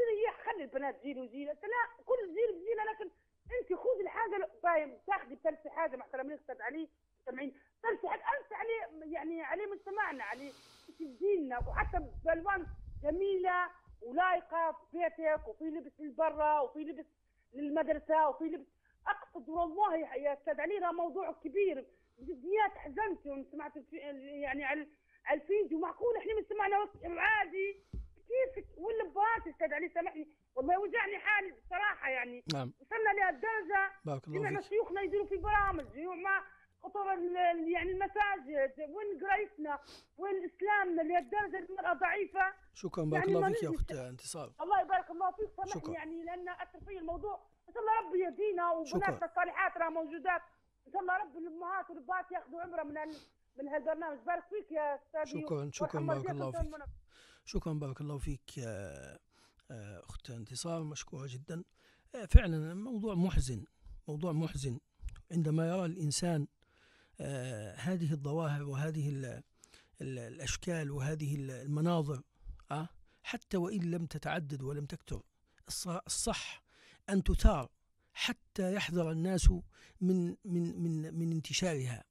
[SPEAKER 6] خلي البنات جيل وجيل لا كل جيل بجيله لكن انت خذي الحاجه فاهم تاخذي بثلث حاجه محترمين استاذ علي سامعين ثلث حاجه انت عليه يعني عليه مجتمعنا عليه ديننا وحتى بالوان جميله ولايقه في بيتك وفي لبس لبرا وفي لبس للمدرسه وفي لبس اقصد والله يا استاذ علي راه موضوع كبير جديات حزنت يوم سمعت يعني على الفيديو معقول احنا ما سمعنا عادي كيفك واللبات استاذ علي سامحني والله وجعني حالي بصراحه يعني نعم بارك الله فيك شيوخنا يديروا في برامج ما خطوره يعني المساجد وين قرايتنا وين اسلامنا لهالدرجه المراه ضعيفه
[SPEAKER 3] شكرا بارك يعني الله فيك يا اخت انتصار
[SPEAKER 6] الله يبارك الله فيك سامحني يعني لان اثر في الموضوع ان شاء الله ربي يهدينا وبناتنا الصالحات راه موجودات ان شاء الله رب الامهات والابات ياخذوا عمره من ال... من هالبرنامج بارك فيك يا استاذ شكرا شكرا بارك الله فيك
[SPEAKER 3] شكرا بارك الله فيك يا آه، اخت انتصار مشكوره جدا آه، فعلا الموضوع محزن موضوع محزن عندما يرى الإنسان آه، هذه الظواهر وهذه الأشكال وهذه المناظر آه، حتى وإن لم تتعدد ولم تكتر الصح أن تثار حتى يحذر الناس من من من من انتشارها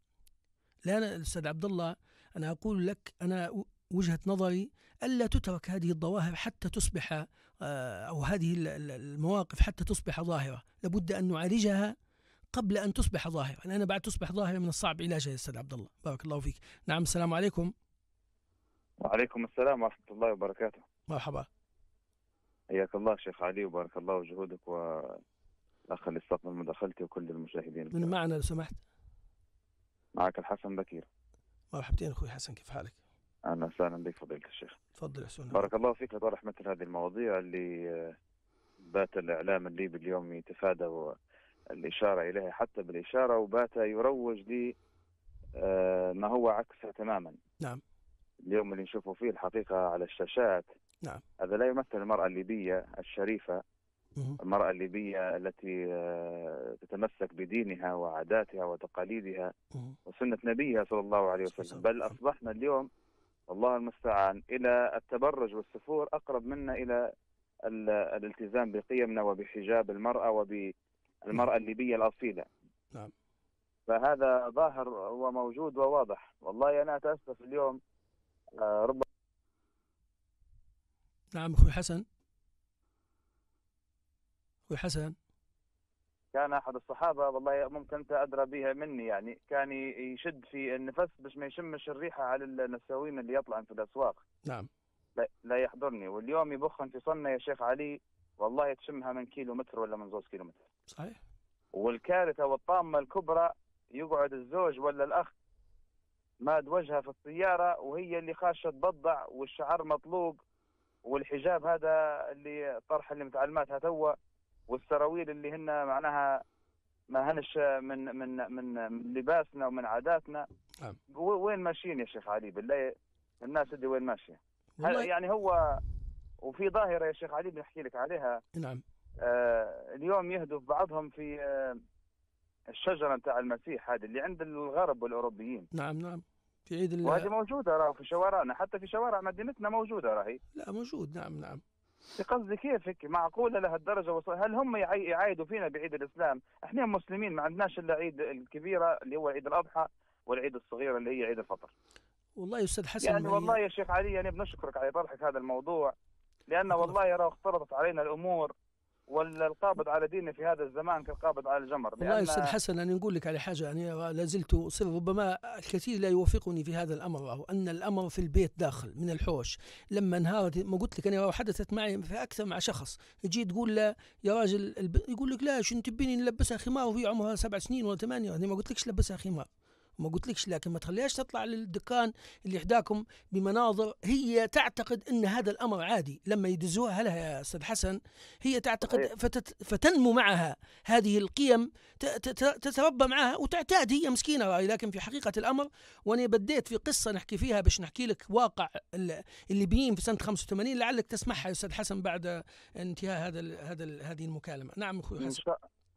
[SPEAKER 3] لا أنا استاذ عبد الله أنا أقول لك أنا وجهة نظري ألا تترك هذه الظواهر حتى تصبح آه، أو هذه المواقف حتى تصبح ظاهرة لابد أن نعالجها قبل أن تصبح ظاهرة لان يعني بعد تصبح ظاهرة من الصعب علاجها يا أستاذ عبد الله بارك الله فيك نعم السلام عليكم
[SPEAKER 4] وعليكم السلام ورحمة الله وبركاته مرحبا حياك الله شيخ علي وبارك الله وجهودك والأخ اللي استقبل مداخلتي وكل المشاهدين
[SPEAKER 3] من معنا لو سمحت
[SPEAKER 4] معك الحسن بكير
[SPEAKER 3] مرحبتين أخوي حسن كيف حالك اهلا وسهلا بك فضيله الشيخ. تفضل يا حسون. بارك
[SPEAKER 4] الله فيك لطرح مثل هذه المواضيع اللي آه، بات الاعلام الليبي اليوم يتفادى الاشاره اليها حتى بالاشاره وبات يروج ل آه، ما هو عكسها تماما. نعم. اليوم اللي نشوفه فيه الحقيقه على الشاشات نعم هذا لا يمثل المراه الليبيه الشريفه المراه الليبيه التي آه، تتمسك بدينها وعاداتها وتقاليدها وسنه نبيها صلى الله عليه وسلم بل اصبحنا اليوم والله المستعان الى التبرج والسفور اقرب منا الى الالتزام بقيمنا وبحجاب المراه وبالمراه نعم. الليبيه الاصيله. نعم. فهذا ظاهر وموجود وواضح، والله انا اتاسف اليوم آه، ربما
[SPEAKER 3] نعم اخوي حسن اخوي حسن
[SPEAKER 4] كان احد الصحابه والله ممكن انت ادرى بها مني يعني كان يشد في النفس باش ما يشمش الريحه على النساوين اللي يطلعن في الاسواق نعم لا, لا يحضرني واليوم يبخن في صنه يا شيخ علي والله تشمها من كيلو متر ولا من زوج كيلو متر صحيح والكارثه والطامه الكبرى يقعد الزوج ولا الاخ ماد وجهها في السياره وهي اللي خاشه تبضع والشعر مطلوق والحجاب هذا اللي طرح اللي متعلماتها توا والسراويل اللي هن معناها ما هنش من من من, من لباسنا ومن عاداتنا نعم. وين ماشيين يا شيخ علي بالله الناس اللي وين ماشيه يعني هو وفي ظاهره يا شيخ علي بنحكي لك عليها نعم آه اليوم يهدف بعضهم في آه الشجره نتاع المسيح هذه اللي عند الغرب والاوروبيين
[SPEAKER 3] نعم نعم في عيد وهذه
[SPEAKER 4] موجوده راه في شوارعنا حتى في شوارع مدينتنا موجوده راهي لا موجود نعم نعم قصدي كيفك معقوله لهالدرجه وصل هل هم يعايدوا فينا بعيد الاسلام؟ احنا مسلمين ما عندناش الا عيد الكبيره اللي هو عيد الاضحى والعيد الصغيره اللي هي عيد الفطر.
[SPEAKER 3] والله يا استاذ حسن يعني والله
[SPEAKER 4] يا شيخ علي يعني بنشكرك على طرحك هذا الموضوع لان والله يرى اختلطت علينا الامور والقابض على ديننا في هذا الزمان كالقابض على الجمر والله أستاذ حسن
[SPEAKER 3] أنا نقول لك على حاجة يعني لا زلت ربما الكثير لا يوافقني في هذا الأمر أو أن الأمر في البيت داخل من الحوش لما انهارت ما قلت لك أنا حدثت معي في أكثر مع شخص يجي تقول له يا راجل يقول لك لا شو تبيني نلبسها خمار وهي عمرها سبع سنين ولا ثمانية أنا ما قلت لكش لبسها خمار وما لكش لكن ما تخليهاش تطلع للدكان اللي حداكم بمناظر هي تعتقد ان هذا الامر عادي لما يدزوها لها يا استاذ حسن هي تعتقد فتت فتنمو معها هذه القيم تتربى معها وتعتاد هي مسكينه راي لكن في حقيقه الامر وانا بديت في قصه نحكي فيها باش نحكي لك واقع الليبيين في سنه 85 لعلك تسمعها يا استاذ حسن بعد انتهاء هذا هذا هذه المكالمه نعم اخوي حسن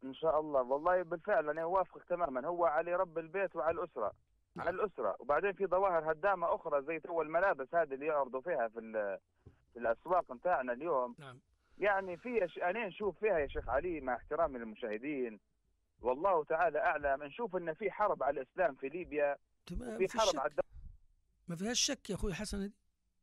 [SPEAKER 4] ان شاء الله والله بالفعل انا اوافقك تماما هو على رب البيت وعلى الاسره نعم. على الاسره وبعدين في ظواهر هدامه اخرى زي تو الملابس هذه اللي يعرضوا فيها في في الاسواق نتاعنا اليوم نعم. يعني في أش... انا نشوف فيها يا شيخ علي مع احترامي للمشاهدين والله تعالى اعلم نشوف ان في حرب على الاسلام في ليبيا
[SPEAKER 3] في حرب على الدولة ما فيهاش شك يا اخوي حسن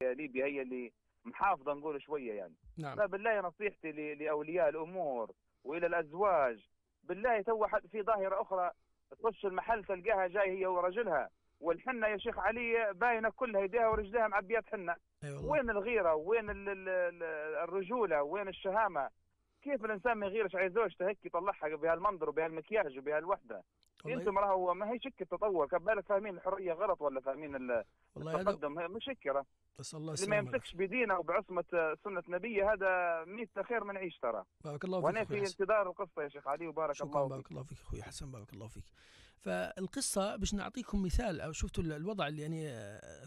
[SPEAKER 4] ليبيا هي اللي محافظه نقول شويه يعني نعم. فبالله نصيحتي لاولياء الامور والى الازواج بالله تو في ظاهره اخرى تخش المحل تلقاها جاي هي ورجلها والحنة يا شيخ علي باينة كلها يديها ورجليها معبيات حنة أيوة. وين الغيرة وين الرجولة وين الشهامة كيف الإنسان ما يغيرش على زوجته هيك يطلعها بهالمنظر وبهالمكياج وبهالوحدة انتم راهو ما هي شك التطور كبالك فاهمين الحريه غلط ولا فاهمين التقدم هذا... مش شك بس الله اللي ما يمسكش بدينه وبعصمه سنه نبيه هذا ميت خير من عيش ترى بارك الله فيك وانا في انتظار القصه يا شيخ علي
[SPEAKER 3] وبارك الله شكرا بارك الله فيك اخوي حسن بارك الله فيك فالقصه باش نعطيكم مثال او شفتوا الوضع اللي يعني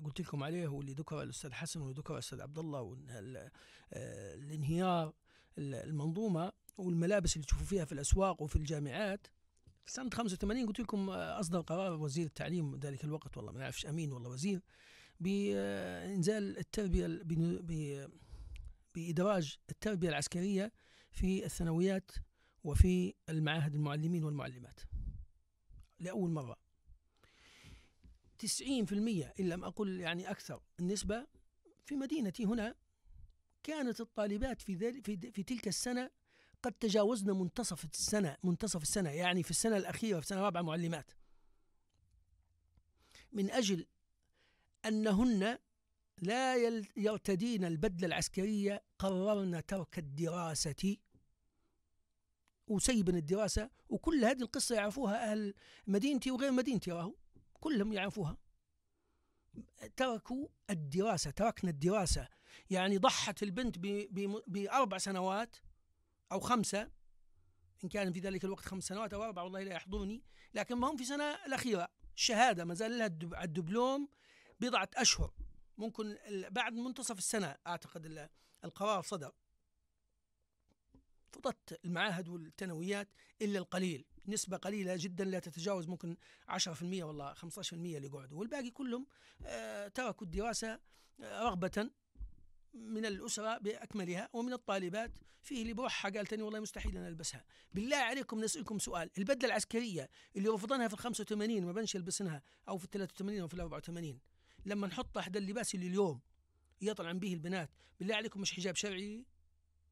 [SPEAKER 3] قلت لكم عليه واللي ذكر الاستاذ حسن وذكر الاستاذ عبد الله آه، الانهيار المنظومه والملابس اللي تشوفوا فيها في الاسواق وفي الجامعات في سنه 85 قلت لكم آه، اصدر قرار وزير التعليم ذلك الوقت والله ما نعرفش امين والله وزير بانزال آه، التربيه بادراج التربيه العسكريه في الثانويات وفي المعاهد المعلمين والمعلمات لاول مره 90% ان لم اقل يعني اكثر النسبه في مدينتي هنا كانت الطالبات في في في تلك السنه قد تجاوزنا منتصف السنة منتصف السنة يعني في السنة الأخيرة في سنة رابعة معلمات من أجل أنهن لا يرتدين البدلة العسكرية قررنا ترك الدراسة وسيبن الدراسة وكل هذه القصة يعرفوها أهل مدينتي وغير مدينتي راهو كلهم يعرفوها تركوا الدراسة تركنا الدراسة يعني ضحت البنت بأربع سنوات أو خمسة إن كان في ذلك الوقت خمس سنوات أو أربعة والله لا يحضرني لكن ما هم في السنة الأخيرة الشهادة ما زال لها الدبلوم بضعة أشهر ممكن بعد منتصف السنة أعتقد القرار صدر فضت المعاهد والثانويات إلا القليل نسبة قليلة جدا لا تتجاوز ممكن 10% والله 15% اللي قعدوا والباقي كلهم آه، تركوا الدراسة آه، رغبة من الأسرة بأكملها ومن الطالبات فيه اللي بوحها قالت أني والله مستحيل أن ألبسها بالله عليكم نسألكم سؤال البدلة العسكرية اللي رفضناها في ال 85 ما بنش يلبسنها أو في ال 83 أو في ال 84 لما نحط أحد اللباس اللي اليوم يطلع به البنات بالله عليكم مش حجاب شرعي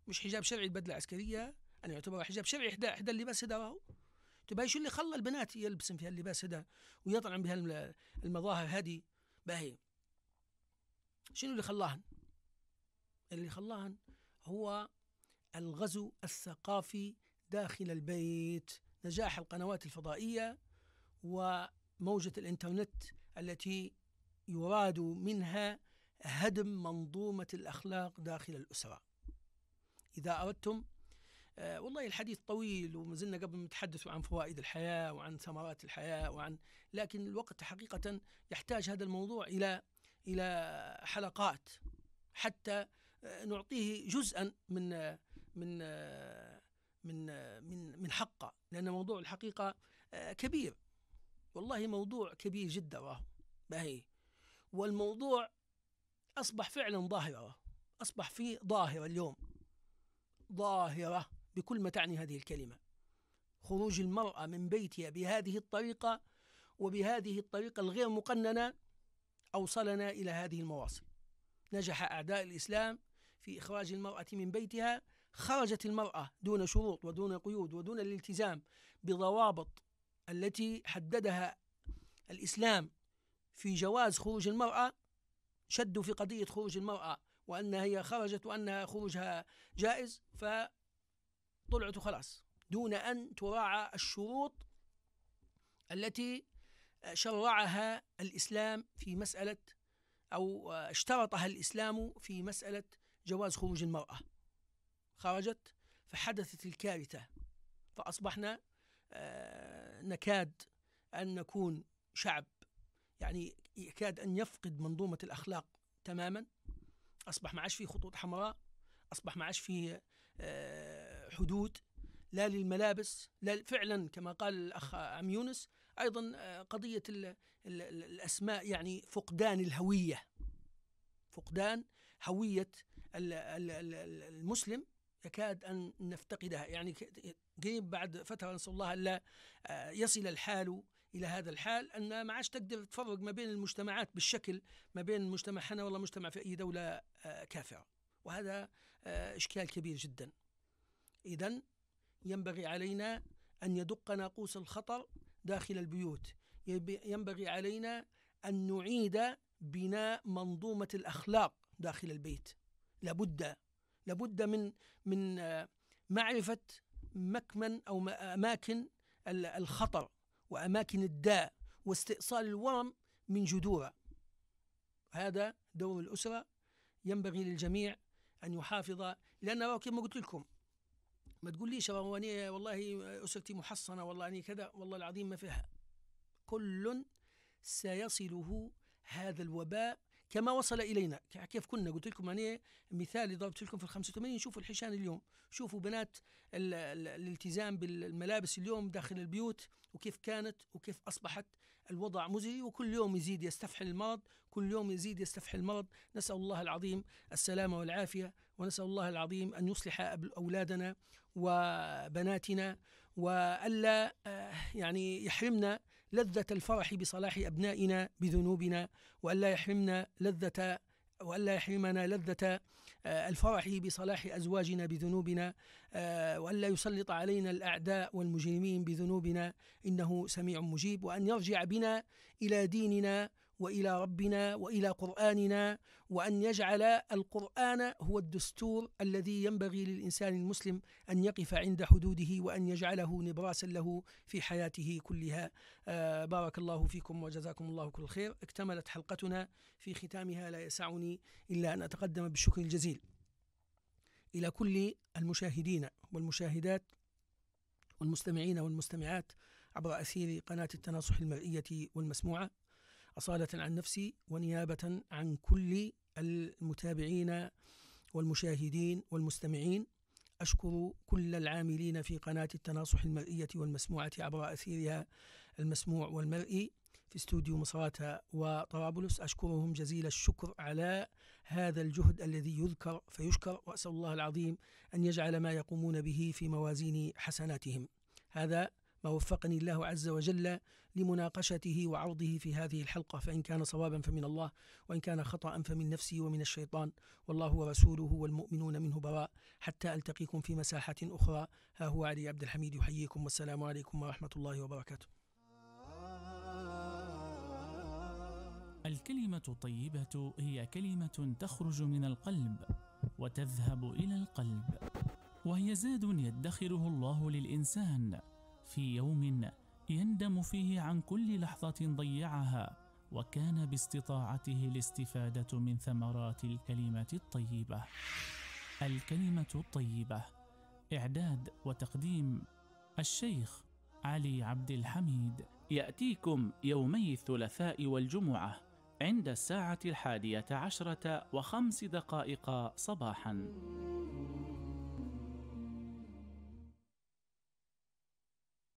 [SPEAKER 3] مش حجاب شرعي البدلة العسكرية أنا يعتبر حجاب شرعي إحدى إحدى اللباس هذا تبا شو اللي خلى البنات يلبسن في هاللباس هذا به المظاهر هذه باهي شنو اللي خلاهن؟ اللي خلاهن هو الغزو الثقافي داخل البيت نجاح القنوات الفضائية وموجة الإنترنت التي يراد منها هدم منظومة الأخلاق داخل الأسرة إذا أردتم آه والله الحديث طويل وما زلنا قبل نتحدث عن فوائد الحياة وعن ثمرات الحياة وعن لكن الوقت حقيقة يحتاج هذا الموضوع إلى إلى حلقات حتى نعطيه جزءا من من من من من حقه لان موضوع الحقيقه آه، كبير والله موضوع كبير جدا باهي والموضوع اصبح فعلا ظاهره اصبح في ظاهره اليوم ظاهره بكل ما تعني هذه الكلمه خروج المراه من بيتها بهذه الطريقه وبهذه الطريقه الغير مقننه اوصلنا الى هذه المواصل نجح اعداء الاسلام في إخراج المرأة من بيتها خرجت المرأة دون شروط ودون قيود ودون الالتزام بضوابط التي حددها الإسلام في جواز خروج المرأة شدوا في قضية خروج المرأة وأنها هي خرجت وأنها خروجها جائز فطلعت خلاص دون أن تراعى الشروط التي شرعها الإسلام في مسألة أو اشترطها الإسلام في مسألة جواز خروج المرأة خرجت فحدثت الكارثة فأصبحنا آه، نكاد أن نكون شعب يعني يكاد أن يفقد منظومة الأخلاق تماما أصبح ما عادش في خطوط حمراء أصبح ما عادش في آه، حدود لا للملابس لا فعلا كما قال الأخ عم يونس أيضا آه، قضية الأسماء يعني فقدان الهوية فقدان هوية المسلم يكاد أن نفتقدها يعني قريب بعد فترة نسأل الله ألا آه، يصل الحال إلى هذا الحال أن ما عادش تقدر تفرق ما بين المجتمعات بالشكل ما بين مجتمع حنا ولا مجتمع في أي دولة آه، كافرة وهذا آه، إشكال كبير جدا إذا ينبغي علينا أن يدق ناقوس الخطر داخل البيوت ينبغي علينا أن نعيد بناء منظومة الأخلاق داخل البيت لابد لابد من من آه، معرفة مكمن أو أماكن الخطر وأماكن الداء واستئصال الورم من جذوره هذا دور الأسرة ينبغي للجميع أن يحافظ لأن كما قلت لكم ما تقول ليش والله والله أسرتي محصنة والله أني كذا والله العظيم ما فيها كل سيصله هذا الوباء كما وصل الينا كيف كنا قلت لكم انا مثال ضربت لكم في ال 85 شوفوا الحشان اليوم شوفوا بنات الالتزام بالملابس اليوم داخل البيوت وكيف كانت وكيف اصبحت الوضع مزري وكل يوم يزيد يستفحل المرض كل يوم يزيد يستفحل المرض نسال الله العظيم السلامه والعافيه ونسال الله العظيم ان يصلح اولادنا وبناتنا والا آه، يعني يحرمنا لذة الفرح بصلاح أبنائنا بذنوبنا وألا يحرمنا لذة وألا يحرمنا لذة آه، الفرح بصلاح أزواجنا بذنوبنا آه، وألا يسلط علينا الأعداء والمجرمين بذنوبنا إنه سميع مجيب وأن يرجع بنا إلى ديننا والى ربنا والى قراننا وان يجعل القران هو الدستور الذي ينبغي للانسان المسلم ان يقف عند حدوده وان يجعله نبراسا له في حياته كلها آه بارك الله فيكم وجزاكم الله كل خير اكتملت حلقتنا في ختامها لا يسعني الا ان اتقدم بالشكر الجزيل الى كل المشاهدين والمشاهدات والمستمعين والمستمعات عبر أثير قناة التناصح المرئية والمسموعة أصالة عن نفسي ونيابة عن كل المتابعين والمشاهدين والمستمعين أشكر كل العاملين في قناة التناصح المرئية والمسموعة عبر أثيرها المسموع والمرئي في استوديو مصراتة وطرابلس أشكرهم جزيل الشكر على هذا الجهد الذي يذكر فيشكر وأسأل الله العظيم أن يجعل ما يقومون به في موازين حسناتهم هذا ما وفقني الله عز وجل لمناقشته وعرضه في هذه الحلقة فإن كان صوابا فمن الله وإن كان خطأ فمن نفسي ومن الشيطان والله ورسوله والمؤمنون منه براء حتى ألتقيكم في مساحة أخرى ها هو علي عبد الحميد يحييكم والسلام
[SPEAKER 1] عليكم ورحمة الله وبركاته الكلمة الطيبة هي كلمة تخرج من القلب وتذهب إلى القلب وهي زاد يدخره الله للإنسان في يوم يندم فيه عن كل لحظة ضيعها وكان باستطاعته الاستفادة من ثمرات الكلمة الطيبة. الكلمة الطيبة إعداد وتقديم الشيخ علي عبد الحميد يأتيكم يومي الثلاثاء والجمعة عند الساعة الحادية عشرة وخمس دقائق صباحاً.